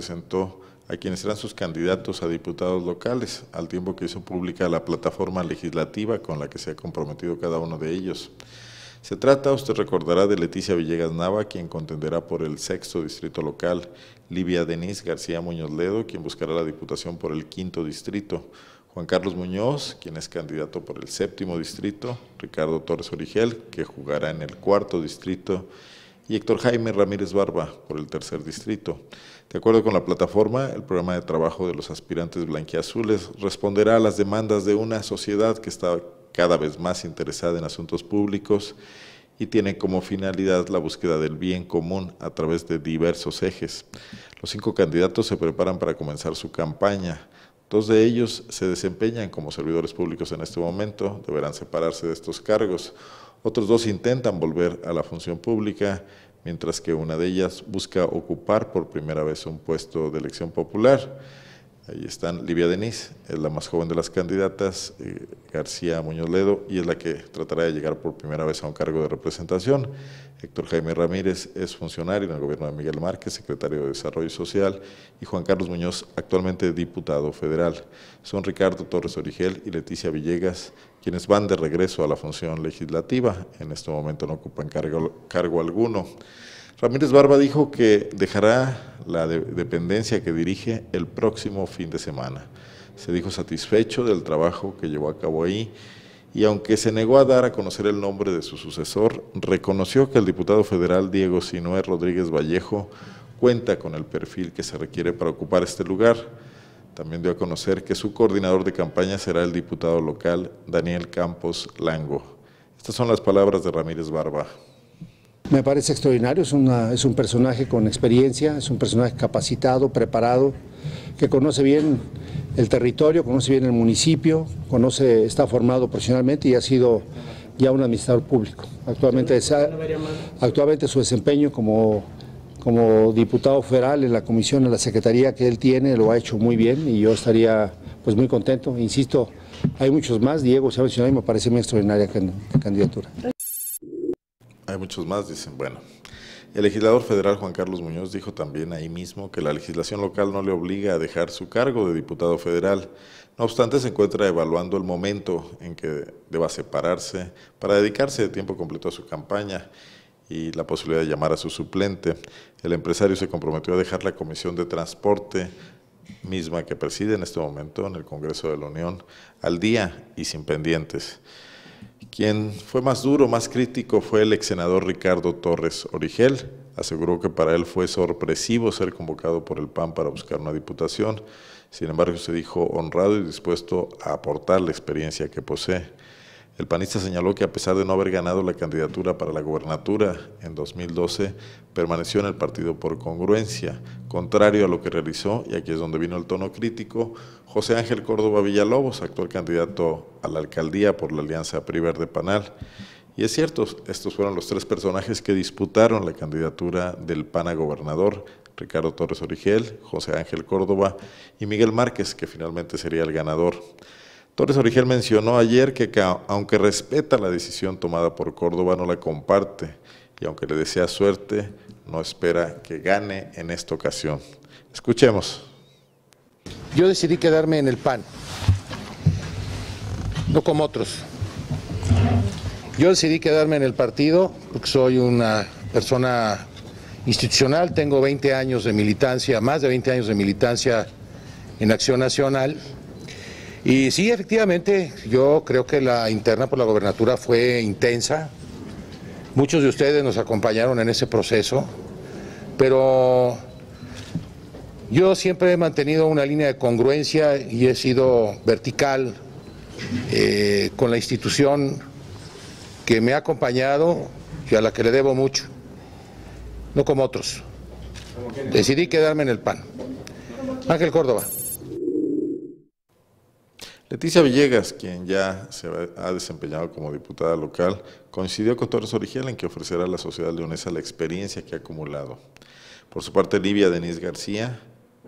presentó a quienes serán sus candidatos a diputados locales, al tiempo que hizo pública la plataforma legislativa con la que se ha comprometido cada uno de ellos. Se trata, usted recordará, de Leticia Villegas Nava, quien contenderá por el sexto distrito local, Livia Denis García Muñoz Ledo, quien buscará la diputación por el quinto distrito, Juan Carlos Muñoz, quien es candidato por el séptimo distrito, Ricardo Torres Origel, que jugará en el cuarto distrito, y Héctor Jaime Ramírez Barba por el tercer distrito. De acuerdo con la plataforma, el programa de trabajo de los aspirantes blanquiazules responderá a las demandas de una sociedad que está cada vez más interesada en asuntos públicos y tiene como finalidad la búsqueda del bien común a través de diversos ejes. Los cinco candidatos se preparan para comenzar su campaña. Dos de ellos se desempeñan como servidores públicos en este momento, deberán separarse de estos cargos. Otros dos intentan volver a la función pública, mientras que una de ellas busca ocupar por primera vez un puesto de elección popular. Ahí están Livia Denis, es la más joven de las candidatas, eh, García Muñoz Ledo, y es la que tratará de llegar por primera vez a un cargo de representación. Héctor Jaime Ramírez es funcionario en el gobierno de Miguel Márquez, secretario de Desarrollo Social, y Juan Carlos Muñoz, actualmente diputado federal. Son Ricardo Torres Origel y Leticia Villegas, quienes van de regreso a la función legislativa. En este momento no ocupan cargo alguno. Ramírez Barba dijo que dejará la dependencia que dirige el próximo fin de semana. Se dijo satisfecho del trabajo que llevó a cabo ahí y aunque se negó a dar a conocer el nombre de su sucesor, reconoció que el diputado federal Diego Sinué Rodríguez Vallejo cuenta con el perfil que se requiere para ocupar este lugar. También dio a conocer que su coordinador de campaña será el diputado local Daniel Campos Lango. Estas son las palabras de Ramírez Barba. Me parece extraordinario, es, una, es un personaje con experiencia, es un personaje capacitado, preparado, que conoce bien el territorio, conoce bien el municipio, conoce, está formado profesionalmente y ha sido ya un administrador público. Actualmente, actualmente su desempeño como, como diputado federal en la comisión, en la secretaría que él tiene, lo ha hecho muy bien y yo estaría pues muy contento. Insisto, hay muchos más, Diego se ha mencionado y me parece muy extraordinaria candidatura. Hay muchos más, dicen, bueno. El legislador federal Juan Carlos Muñoz dijo también ahí mismo que la legislación local no le obliga a dejar su cargo de diputado federal. No obstante, se encuentra evaluando el momento en que deba separarse para dedicarse de tiempo completo a su campaña y la posibilidad de llamar a su suplente. El empresario se comprometió a dejar la Comisión de Transporte, misma que preside en este momento en el Congreso de la Unión, al día y sin pendientes. Quien fue más duro, más crítico fue el ex senador Ricardo Torres Origel. Aseguró que para él fue sorpresivo ser convocado por el PAN para buscar una diputación. Sin embargo, se dijo honrado y dispuesto a aportar la experiencia que posee. El panista señaló que a pesar de no haber ganado la candidatura para la gobernatura en 2012, permaneció en el partido por congruencia, contrario a lo que realizó, y aquí es donde vino el tono crítico, José Ángel Córdoba Villalobos, actual candidato a la alcaldía por la Alianza Priver de Panal. Y es cierto, estos fueron los tres personajes que disputaron la candidatura del PAN gobernador, Ricardo Torres Origel, José Ángel Córdoba y Miguel Márquez, que finalmente sería el ganador. Torres Origel mencionó ayer que aunque respeta la decisión tomada por Córdoba, no la comparte y aunque le desea suerte, no espera que gane en esta ocasión. Escuchemos. Yo decidí quedarme en el PAN, no como otros. Yo decidí quedarme en el partido porque soy una persona institucional, tengo 20 años de militancia, más de 20 años de militancia en Acción Nacional. Y sí, efectivamente, yo creo que la interna por la gobernatura fue intensa. Muchos de ustedes nos acompañaron en ese proceso pero yo siempre he mantenido una línea de congruencia y he sido vertical eh, con la institución que me ha acompañado y a la que le debo mucho, no como otros. Decidí quedarme en el PAN. Ángel Córdoba. Leticia Villegas, quien ya se ha desempeñado como diputada local, coincidió con Torres Original en que ofrecerá a la sociedad leonesa la experiencia que ha acumulado. Por su parte, Livia Denise García,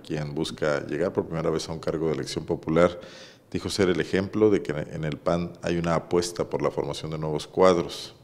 quien busca llegar por primera vez a un cargo de elección popular, dijo ser el ejemplo de que en el PAN hay una apuesta por la formación de nuevos cuadros.